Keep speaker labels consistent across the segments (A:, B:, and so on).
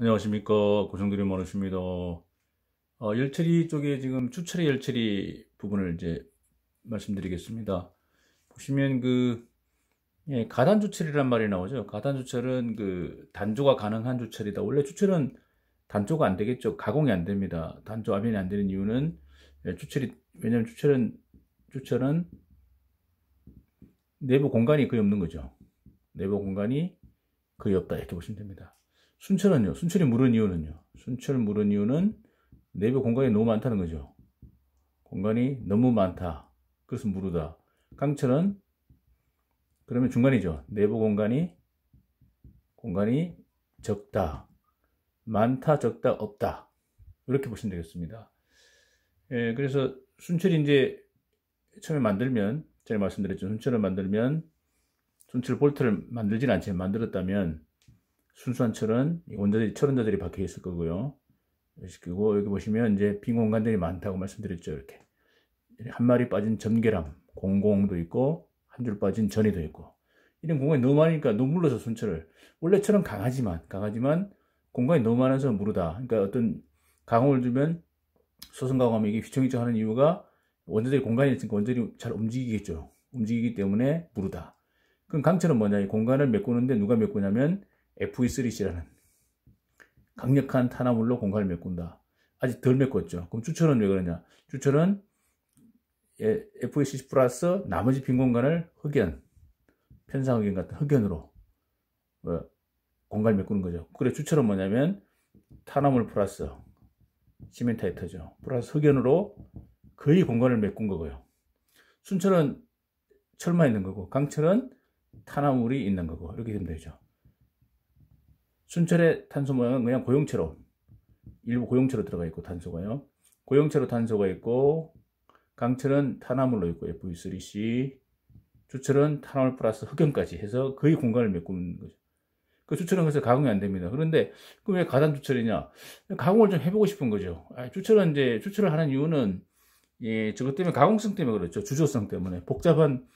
A: 안녕하십니까 고생들이 많으십니다 어, 열처리 쪽에 지금 추철의 열처리 부분을 이제 말씀드리겠습니다 보시면 그 예, 가단 주철이란 말이 나오죠 가단 주철은 그 단조가 가능한 주철이다 원래 주철은 단조가 안 되겠죠 가공이 안 됩니다 단조 아면이 안 되는 이유는 예, 주철이 왜냐면 하 주철은 주철은 내부 공간이 거의 없는 거죠 내부 공간이 거의 없다 이렇게 보시면 됩니다 순철은요. 순철이 물은 이유는요. 순철 물은 이유는 내부 공간이 너무 많다는 거죠. 공간이 너무 많다. 그래서 무르다. 깡철은 그러면 중간이죠. 내부 공간이 공간이 적다. 많다, 적다, 없다. 이렇게 보시면 되겠습니다. 예, 그래서 순철이 이제 처음에 만들면 제가 말씀드렸죠. 순철을 만들면 순철 볼트를 만들진 않지만 만들었다면 순수한 철은 원자들이 철원자들이 박혀 있을 거고요. 그리고 여기 보시면 이제 빈 공간들이 많다고 말씀드렸죠. 이렇게 한 마리 빠진 전계람 공공도 있고 한 줄 빠진 전이도 있고 이런 공간이 너무 많으니까 너무 물러서 순철을 원래 철은 강하지만 강하지만 공간이 너무 많아서 무르다. 그러니까 어떤 강을 주면 소승강 하면 이게 휘청휘청 하는 이유가 원자들이 공간이 있으니까 원자들이 잘 움직이겠죠. 움직이기 때문에 무르다. 그럼 강철은 뭐냐? 이 공간을 메꾸는데 누가 메꾸냐면 FE3C라는 강력한 탄화물로 공간을 메꾼다. 아직 덜 메꿨죠. 그럼 주철은 왜 그러냐? 주철은 예, f e c 플러스 나머지 빈 공간을 흑연, 편상 흑연 같은 흑연으로 어, 공간을 메꾸는 거죠. 그래 주철은 뭐냐면 탄화물 플러스 시멘타이터죠. 플러스 흑연으로 거의 공간을 메꾼 거고요. 순철은 철만 있는 거고 강철은 탄화물이 있는 거고 이렇게 되면 되죠. 순철의 탄소 모양은 그냥 고용체로 일부 고용체로 들어가 있고 탄소가요. 고용체로 탄소가 있고 강철은 탄화물로 있고 FE3C 주철은 탄화물 플러스 흑연까지 해서 거의 공간을 메꾸는 거죠. 그 주철은 그래서 가공이 안 됩니다. 그런데 그 왜 가단 주철이냐? 가공을 좀 해보고 싶은 거죠. 아, 주철은 이제 주철을 하는 이유는 예, 저것 때문에 가공성 때문에 그렇죠. 주조성 때문에 복잡한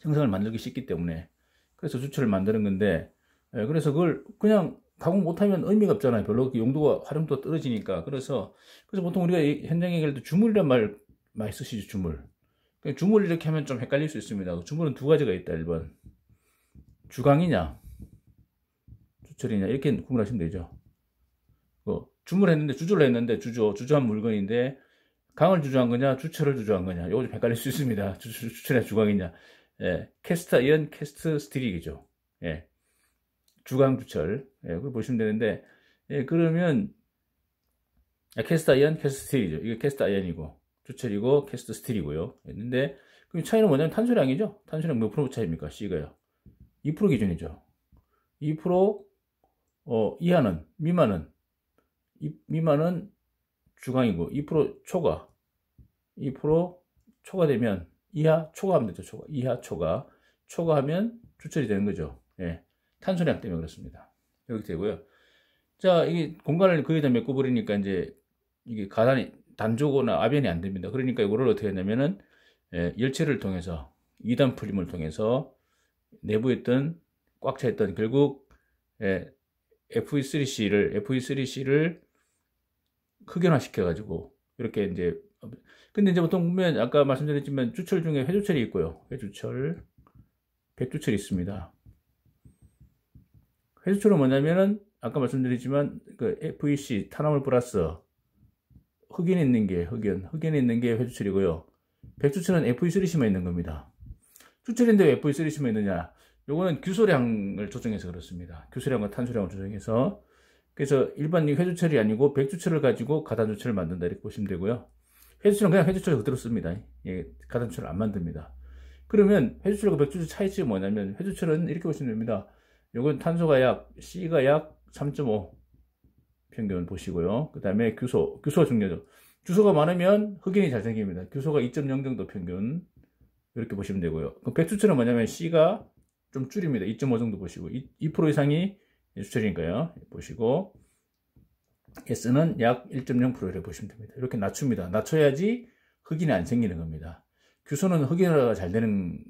A: 형상을 만들기 쉽기 때문에 그래서 주철을 만드는 건데 예, 그래서 그걸 그냥 가공 못하면 의미가 없잖아요. 별로 용도가 활용도 떨어지니까. 그래서 그래서 보통 우리가 현장에 얘기할 때 주물이란 말 많이 쓰시죠. 주물. 주물 이렇게 하면 좀 헷갈릴 수 있습니다. 주물은 두 가지가 있다. 1번 주강이냐 주철이냐 이렇게 구분하시면 되죠. 어, 그 주물했는데 주조를 했는데 주조 주조한 물건인데 강을 주조한 거냐 주철을 주조한 거냐 이거 좀 헷갈릴 수 있습니다. 주, 철이냐 주강이냐 예, 캐스터 이런 캐스트 스틸이죠. 예, 주강주철 예, 그걸 보시면 되는데 예, 그러면 아, 캐스트 아이언, 캐스트 스틸이죠. 이게 캐스트 아이언이고 주철이고 캐스트 스틸이고요. 근데 그럼 차이는 뭐냐면 탄소량이죠. 탄소량 몇 프로 차이입니까? C가요. 2% 기준이죠. 2% 어, 이하는 미만은 이, 미만은 주강이고 2% 초과 2% 초과되면 이하 초과하면 되죠. 초과 이하 초과 초과하면 주철이 되는 거죠. 예. 탄소량 때문에 그렇습니다. 여기 되고요. 자, 이게 공간을 그기다 메꿔버리니까 이제 이게 가단이 단조거나 아변이 안 됩니다. 그러니까 이거를 어떻게 했냐면은 예, 열체를 통해서 이단 풀림을 통해서 내부에 있던 꽉 차 있던 결국 예, FE3C를 FE3C를 흑연화시켜 가지고 이렇게 이제 근데 이제 보통 보면 아까 말씀드렸지만 주철 중에 회주철이 있고요. 회주철, 백주철이 있습니다. 회수처는 뭐냐면은 아까 말씀드렸지만 그 FEC 탄화물 플러스 흑연 있는 게 흑연 흑연 있는 게 회수철이고요. 백수철은 FE3 심어 있는 겁니다. 추철인데 왜 FE3 심어 있느냐? 요거는 규소량을 조정해서 그렇습니다. 규소량과 탄소량을 조정해서 그래서 일반 회수철이 아니고 백주철을 가지고 가단주철을 만든다 이렇게 보시면 되고요. 회수철은 그냥 회수철 그대로 씁니다. 예, 가단주철을 안 만듭니다. 그러면 회주철과 백주철 차이점이 뭐냐면 회수철은 이렇게 보시면 됩니다. 요건 탄소가 약, C가 약 3.5 평균 보시고요. 그 다음에 규소, 규소가 중요하죠. 규소가 많으면 흑인이 잘생깁니다. 규소가 2.0 정도 평균 이렇게 보시면 되고요. 그럼 백수처럼 뭐냐면 C가 좀 줄입니다. 2.5 정도 보시고 2% 이상이 수철이니까요. 보시고 S는 약1.0% 이렇게 보시면 됩니다. 이렇게 낮춥니다. 낮춰야지 흑인이 안 생기는 겁니다. 규소는 흑인화가 잘 되는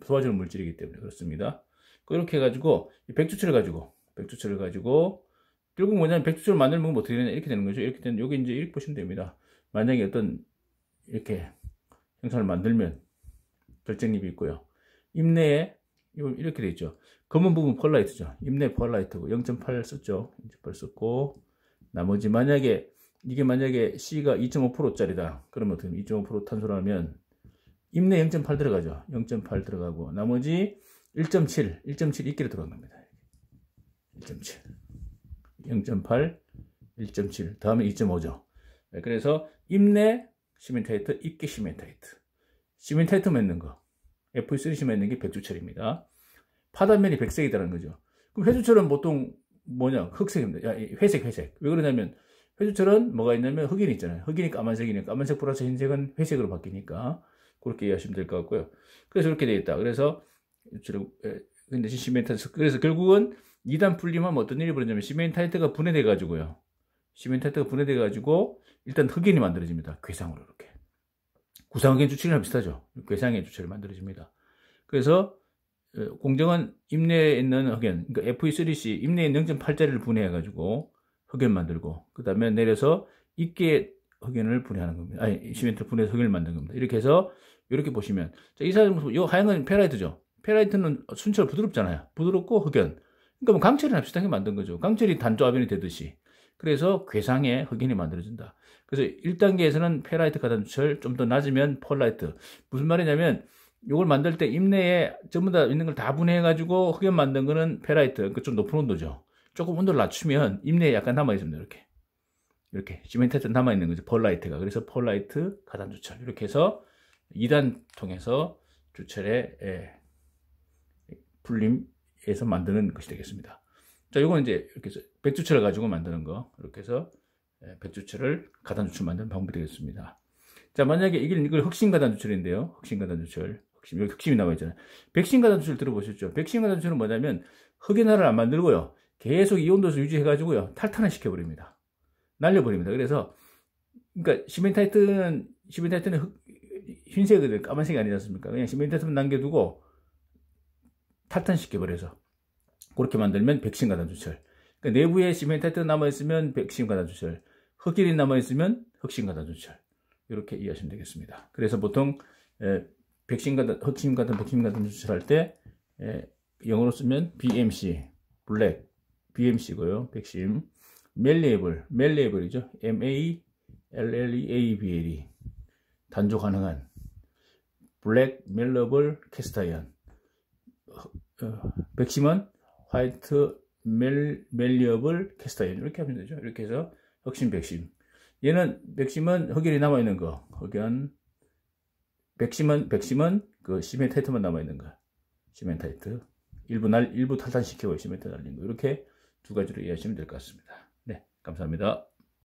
A: 도와주는 물질이기 때문에 그렇습니다. 그 이렇게 해가지고 백주철를 가지고 백주철를 가지고 결국 뭐냐면 백주철를 만들면 뭐 어떻게 되냐 이렇게 되는 거죠. 이렇게 되는 여기 이제 이렇게 보시면 됩니다. 만약에 어떤 이렇게 형상을 만들면 결정립이 있고요. 입내에 이렇게 돼 있죠. 검은 부분 폴라이트죠 입내 폴라이트고0.8 썼죠. 0.8 썼고 나머지 만약에 이게 만약에 C가 2.5%짜리다. 그러면 어떻게 2.5% 탄소라면 입내 0.8 들어가죠. 0.8 들어가고 나머지 1.7, 1.7이기로들어갑니다 1.7, 0.8, 1.7, 다음에 2.5죠. 그래서 입내 시멘타이트, 입기 시멘타이트. 시멘타이트 맺는 거, F3 맺는 게 백주철입니다. 파단면이 백색이라는 거죠. 그럼 회주철은 보통 뭐냐, 흑색입니다. 야, 회색, 회색. 왜 그러냐면 회주철은 뭐가 있냐면 흑인이 있잖아요. 흑인이 까만색이니까 까만색 플러스 흰색은 회색으로 바뀌니까 그렇게 이해하시면 될 것 같고요. 그래서 이렇게 되어 있다. 그래서 주로 예, 근데 시멘트 그래서 결국은 2단 풀리면 뭐 어떤 일이 벌어지냐면 시멘타이트가 분해돼 가지고요. 시멘타이트가 분해돼 가지고 일단 흑인이 만들어집니다. 괴상으로 이렇게. 구상흑인 주체이랑 비슷하죠. 괴상의 주체를 만들어집니다. 그래서 어, 공정은 임내에 있는 흑연, 그러니까 FE3C 임내에 0.8짜리를 분해해 가지고 흑연 만들고 그 다음에 내려서 있게 흑연을 분해하는 겁니다. 아니 시멘트를 분해해서 흑연을 만든 겁니다. 이렇게 해서 이렇게 보시면 자, 이 사람 이 뭐 하얀 건 페라이트죠. 페라이트는 순철 부드럽잖아요. 부드럽고 흑연. 그러니까 뭐강철이랑 비슷하게 만든 거죠. 강철이 단조합연이 되듯이. 그래서 괴상의 흑연이 만들어진다. 그래서 1단계에서는 페라이트 가단철, 좀 더 낮으면 폴라이트. 무슨 말이냐면, 이걸 만들 때 임내에 전부 다 있는 걸 다 분해해가지고 흑연 만든 거는 페라이트. 그러니까 좀 높은 온도죠. 조금 온도를 낮추면 임내에 약간 남아있습니다. 이렇게. 이렇게. 지멘트에 남아있는 거죠. 폴라이트가. 그래서 폴라이트 가단주철. 이렇게 해서 2단 통해서 주철의 예, 불림에서 만드는 것이 되겠습니다. 자, 요건 이제 이렇게 해서 백주철을 가지고 만드는 거. 이렇게 해서 백주철을 예, 가단주철 만드는 방법이 되겠습니다. 자, 만약에 이게 이걸 흑신 가단주철인데요. 흑신 가단주철. 흑심, 여기 흑심이 나와 있잖아요. 백신 가단주철 들어보셨죠? 백신 가단주철은 뭐냐면 흑인화를 안 만들고요. 계속 이온도수 유지해가지고요. 탈탄을 시켜버립니다. 날려버립니다. 그래서, 그러니까 시멘타이트는, 시멘타이트는 흰색이든 까만색이 아니지 않습니까? 그냥 시멘타이트만 남겨두고 탈탄시켜버려서 그렇게 만들면 백신 가단 조철 그러니까 내부에 시멘타이트 남아있으면 백신 가단 조철 흑인이 남아있으면 흑신 가단 조철 이렇게 이해하시면 되겠습니다 그래서 보통 에, 예, 백신 가단 흑신 가단 백신 가단 조철할 때 에, 예, 영어로 쓰면 BMC 블랙 BMC고요 백신 멜리에블 멜리에블이죠 MA LLEABLE e. 단조 가능한 블랙 멜러블 캐스타이언 백심은 어, 화이트 멜, 멜리어블 캐스터인 이렇게 하면 되죠. 이렇게 해서 혁신 백심. 얘는 백심은 흑열이 남아 있는 거. 흑연 백심은 백심은 그 시멘타이트만 남아 있는 거. 시멘타이트. 일부 날 일부 탈탄시키고 시멘트 날린 거. 이렇게 두 가지로 이해하시면 될 것 같습니다. 네, 감사합니다.